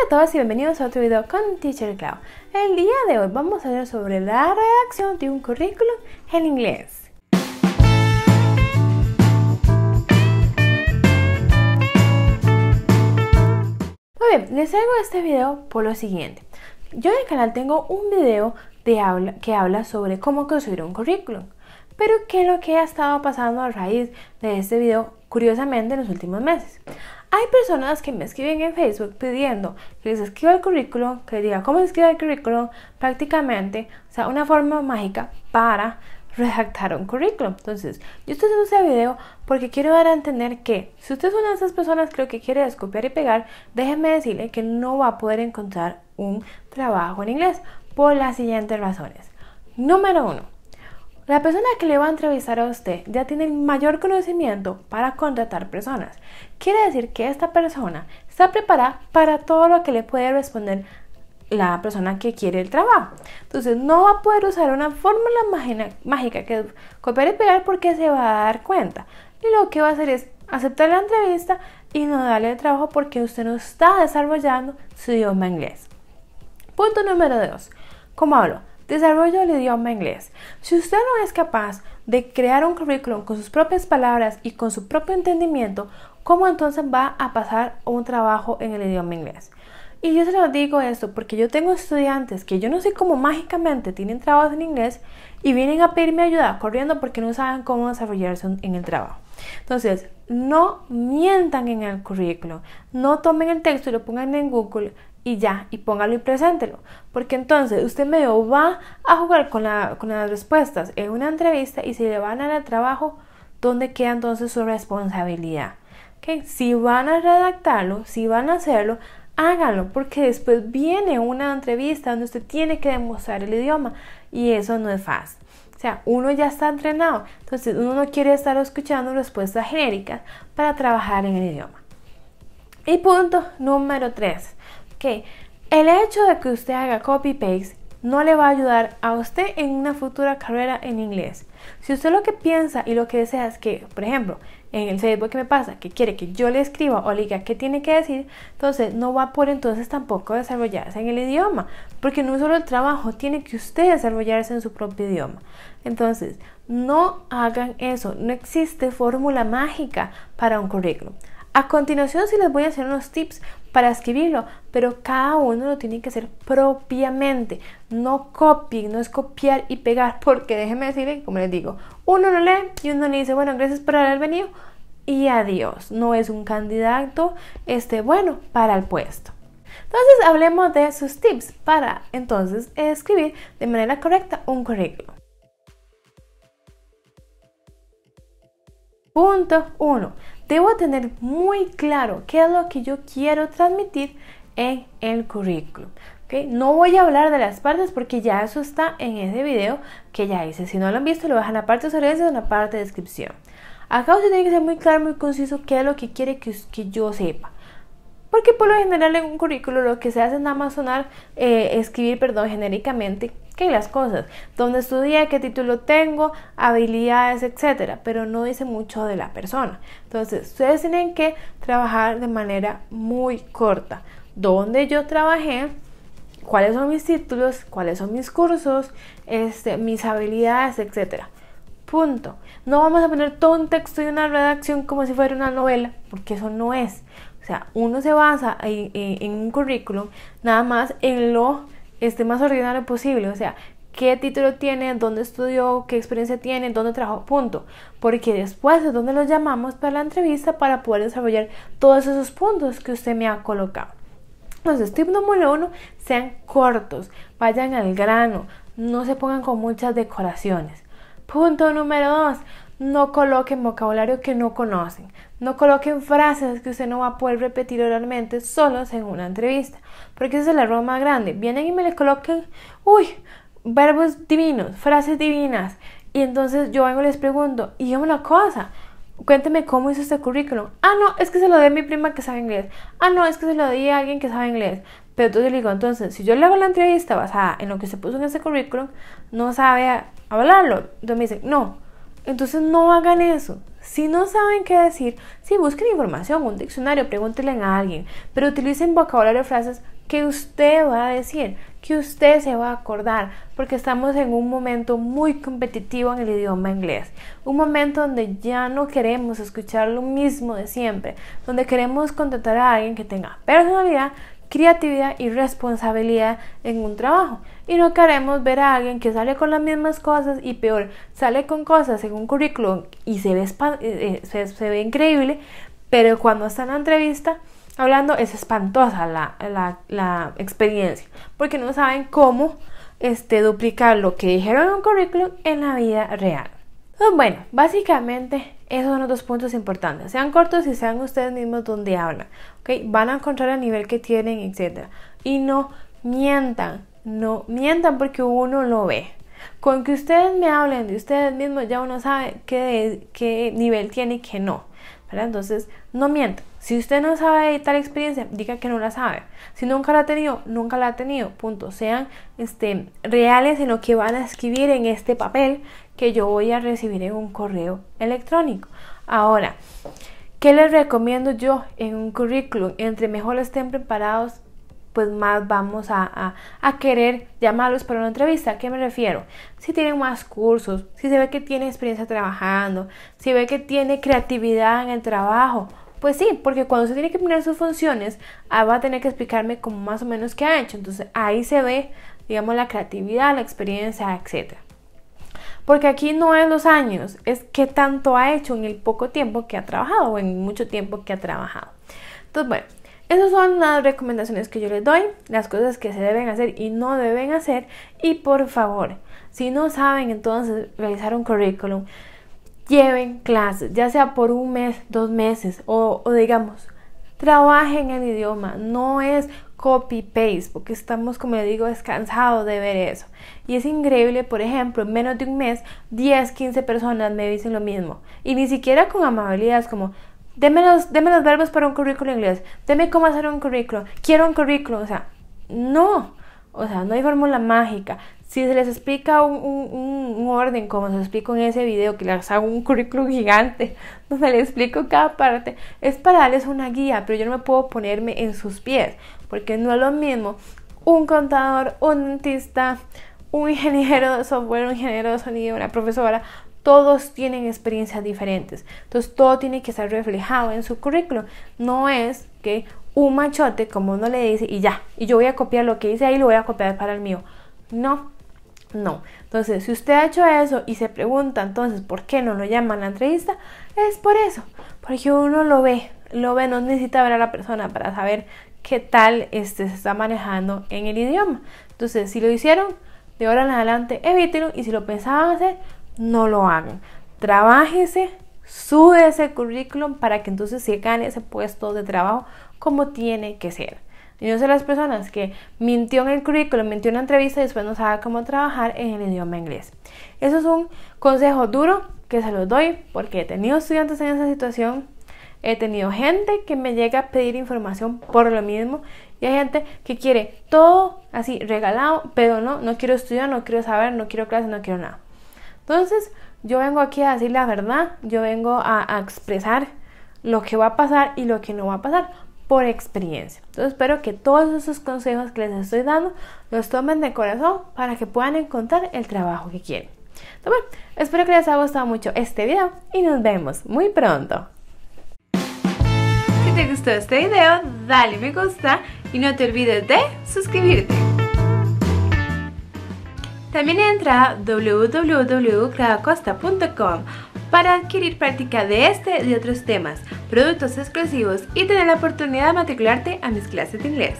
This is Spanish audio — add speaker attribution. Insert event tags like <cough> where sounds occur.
Speaker 1: Hola a todos y bienvenidos a otro video con Teacher Cloud. El día de hoy vamos a hablar sobre la redacción de un currículum en inglés. Muy bien, les traigo este video por lo siguiente. Yo en el canal tengo un video de que habla sobre cómo construir un currículum. Pero qué es lo que ha estado pasando a raíz de este video, curiosamente, en los últimos meses. Hay personas que me escriben en Facebook pidiendo que les escriba el currículum, que les diga cómo escribir el currículum, prácticamente, o sea, una forma mágica para redactar un currículum. Entonces, yo estoy haciendo este video porque quiero dar a entender que si usted es una de esas personas que que quiere es copiar y pegar, déjenme decirle que no va a poder encontrar un trabajo en inglés por las siguientes razones. Número uno la persona que le va a entrevistar a usted ya tiene el mayor conocimiento para contratar personas. Quiere decir que esta persona está preparada para todo lo que le puede responder la persona que quiere el trabajo. Entonces no va a poder usar una fórmula mágica que es copiar y pegar porque se va a dar cuenta. Y lo que va a hacer es aceptar la entrevista y no darle el trabajo porque usted no está desarrollando su idioma inglés. Punto número 2. ¿Cómo hablo? Desarrollo del idioma inglés. Si usted no es capaz de crear un currículum con sus propias palabras y con su propio entendimiento, ¿cómo entonces va a pasar un trabajo en el idioma inglés? Y yo se lo digo esto porque yo tengo estudiantes que yo no sé cómo mágicamente tienen trabajos en inglés y vienen a pedirme ayuda corriendo porque no saben cómo desarrollarse en el trabajo. Entonces, no mientan en el currículo, no tomen el texto y lo pongan en Google y ya, y póngalo y preséntelo. Porque entonces usted medio va a jugar con, las respuestas en una entrevista y si le van a dar trabajo, ¿dónde queda entonces su responsabilidad? ¿Okay? Si van a redactarlo, si van a hacerlo, háganlo, porque después viene una entrevista donde usted tiene que demostrar el idioma y eso no es fácil. O sea, uno ya está entrenado, entonces uno no quiere estar escuchando respuestas genéricas para trabajar en el idioma. Y punto número 3, que el hecho de que usted haga copy-paste no le va a ayudar a usted en una futura carrera en inglés. Si usted lo que piensa y lo que desea es que, por ejemplo, en el Facebook que me pasa, que quiere que yo le escriba o le diga qué tiene que decir, entonces no va por entonces tampoco desarrollarse en el idioma, porque no es solo el trabajo, tiene que usted desarrollarse en su propio idioma. Entonces, no hagan eso, no existe fórmula mágica para un currículum. A continuación sí les voy a hacer unos tips para escribirlo, pero cada uno lo tiene que hacer propiamente. No copien, no es copiar y pegar, porque déjenme decirles, como les digo, uno no lee y uno le dice, bueno, gracias por haber venido y adiós. No es un candidato este, bueno para el puesto. Entonces hablemos de sus tips para entonces escribir de manera correcta un currículum. Punto 1 debo tener muy claro qué es lo que yo quiero transmitir en el currículum. No voy a hablar de las partes porque ya eso está en ese video que ya hice. Si no lo han visto, lo bajan en la parte de o en la parte de descripción. Acá usted tiene que ser muy claro, muy conciso qué es lo que quiere que, yo sepa. Porque por lo general en un currículo lo que se hace es nada más eh, escribir, perdón, genéricamente las cosas, dónde estudié, qué título tengo, habilidades, etcétera, pero no dice mucho de la persona. Entonces, ustedes tienen que trabajar de manera muy corta. Dónde yo trabajé, cuáles son mis títulos, cuáles son mis cursos, este, mis habilidades, etcétera. Punto. No vamos a poner todo un texto y una redacción como si fuera una novela, porque eso no es. O sea, uno se basa eh, en un currículum nada más en lo esté más ordinario posible. O sea, qué título tiene, dónde estudió, qué experiencia tiene, dónde trabajó, punto. Porque después es donde los llamamos para la entrevista para poder desarrollar todos esos puntos que usted me ha colocado. Entonces, tip número uno, sean cortos, vayan al grano, no se pongan con muchas decoraciones. Punto número dos, no coloquen vocabulario que no conocen, no coloquen frases que usted no va a poder repetir oralmente solo en una entrevista, porque ese es el error más grande. Vienen y me le coloquen, uy, verbos divinos, frases divinas, y entonces yo vengo y les pregunto, y una cosa, cuénteme cómo hizo este currículum. Ah, no, es que se lo di a mi prima que sabe inglés. Ah, no, es que se lo di a alguien que sabe inglés. Pero entonces le digo, entonces, si yo le hago la entrevista basada en lo que se puso en ese currículum, no sabe hablarlo. Entonces me dicen, no, entonces no hagan eso. Si no saben qué decir, si busquen información, un diccionario, pregúntenle a alguien, pero utilicen vocabulario frases que usted va a decir, que usted se va a acordar, porque estamos en un momento muy competitivo en el idioma inglés, un momento donde ya no queremos escuchar lo mismo de siempre, donde queremos contratar a alguien que tenga personalidad, creatividad y responsabilidad en un trabajo. Y no queremos ver a alguien que sale con las mismas cosas y peor, sale con cosas en un currículum y se ve, eh, eh, se, ve increíble, pero cuando está en la entrevista hablando es espantosa la, experiencia, porque no saben cómo este, duplicar lo que dijeron en un currículum en la vida real. bueno, básicamente esos son los dos puntos importantes. Sean cortos y sean ustedes mismos donde hablan. ¿okay? Van a encontrar el nivel que tienen, etc. Y no mientan. No mientan porque uno lo ve. Con que ustedes me hablen de ustedes mismos ya uno sabe qué, qué nivel tiene y qué no. Entonces, no miento. Si usted no sabe tal experiencia, diga que no la sabe. Si nunca la ha tenido, nunca la ha tenido. Punto. Sean este, reales en lo que van a escribir en este papel que yo voy a recibir en un correo electrónico. Ahora, ¿qué les recomiendo yo en un currículum? Entre mejor estén preparados, pues más vamos a, querer llamarlos para una entrevista. ¿A qué me refiero? Si tienen más cursos, si se ve que tiene experiencia trabajando, si ve que tiene creatividad en el trabajo. Pues sí, porque cuando se tiene que poner sus funciones, ah, va a tener que explicarme como más o menos qué ha hecho. Entonces ahí se ve, digamos, la creatividad, la experiencia, etc. Porque aquí no es los años, es qué tanto ha hecho en el poco tiempo que ha trabajado o en mucho tiempo que ha trabajado. Entonces, bueno, esas son las recomendaciones que yo les doy, las cosas que se deben hacer y no deben hacer. Y por favor, si no saben entonces realizar un currículum, lleven clases, ya sea por un mes, dos meses o, o digamos, trabajen el idioma, no es copy-paste, porque estamos, como digo, descansados de ver eso. Y es increíble, por ejemplo, en menos de un mes, 10, 15 personas me dicen lo mismo. Y ni siquiera con amabilidad, como, Deme los, verbos para un currículo inglés. Deme cómo hacer un currículo. Quiero un currículo. O sea, no. O sea, no hay fórmula mágica. Si se les explica un, un, un orden, como se explico en ese video, que les hago un currículum gigante, <laughs> donde les explico cada parte, es para darles una guía, pero yo no me puedo ponerme en sus pies, porque no es lo mismo un contador, un dentista, un ingeniero de software, un ingeniero de sonido, una profesora, todos tienen experiencias diferentes. Entonces todo tiene que estar reflejado en su currículum. No es que un machote, como uno le dice, y ya, y yo voy a copiar lo que dice ahí, lo voy a copiar para el mío. No, no. Entonces, si usted ha hecho eso y se pregunta entonces por qué no lo llaman a la entrevista, es por eso. Porque uno lo ve, lo ve, no necesita ver a la persona para saber qué tal este, se está manejando en el idioma. Entonces, si lo hicieron, de ahora en adelante evítelo y si lo pensaban hacer, no lo hagan. Trabájese, sube ese currículum para que entonces se gane ese puesto de trabajo como tiene que ser. Yo sé las personas que mintió en el currículum, mintió en la entrevista y después no sabe cómo trabajar en el idioma inglés. Eso es un consejo duro que se los doy porque he tenido estudiantes en esa situación, he tenido gente que me llega a pedir información por lo mismo y hay gente que quiere todo así regalado, pero no, no quiero estudiar, no quiero saber, no quiero clase no quiero nada. Entonces, yo vengo aquí a decir la verdad, yo vengo a, expresar lo que va a pasar y lo que no va a pasar por experiencia. Entonces espero que todos esos consejos que les estoy dando los tomen de corazón para que puedan encontrar el trabajo que quieren. Entonces, espero que les haya gustado mucho este video y nos vemos muy pronto. Si te gustó este video, dale me gusta y no te olvides de suscribirte. También entra a www.clavacosta.com para adquirir práctica de este y otros temas, productos exclusivos y tener la oportunidad de matricularte a mis clases de inglés.